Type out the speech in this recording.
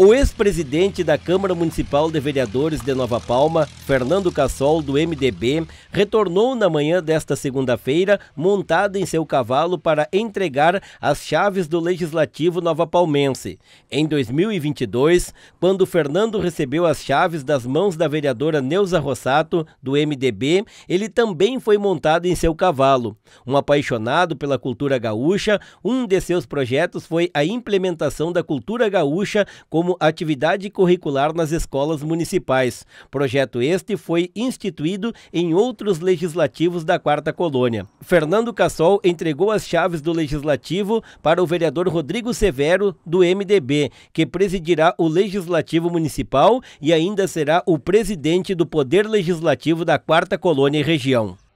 O ex-presidente da Câmara Municipal de Vereadores de Nova Palma, Fernando Cassol, do MDB, retornou na manhã desta segunda-feira montado em seu cavalo para entregar as chaves do Legislativo Nova Palmense. Em 2022, quando Fernando recebeu as chaves das mãos da vereadora Neuza Rossato, do MDB, ele também foi montado em seu cavalo. Um apaixonado pela cultura gaúcha, um de seus projetos foi a implementação da cultura gaúcha como como atividade curricular nas escolas municipais. Projeto este foi instituído em outros legislativos da Quarta Colônia. Fernando Cassol entregou as chaves do legislativo para o vereador Rodrigo Severo, do MDB, que presidirá o legislativo municipal e ainda será o presidente do Poder Legislativo da Quarta Colônia e Região.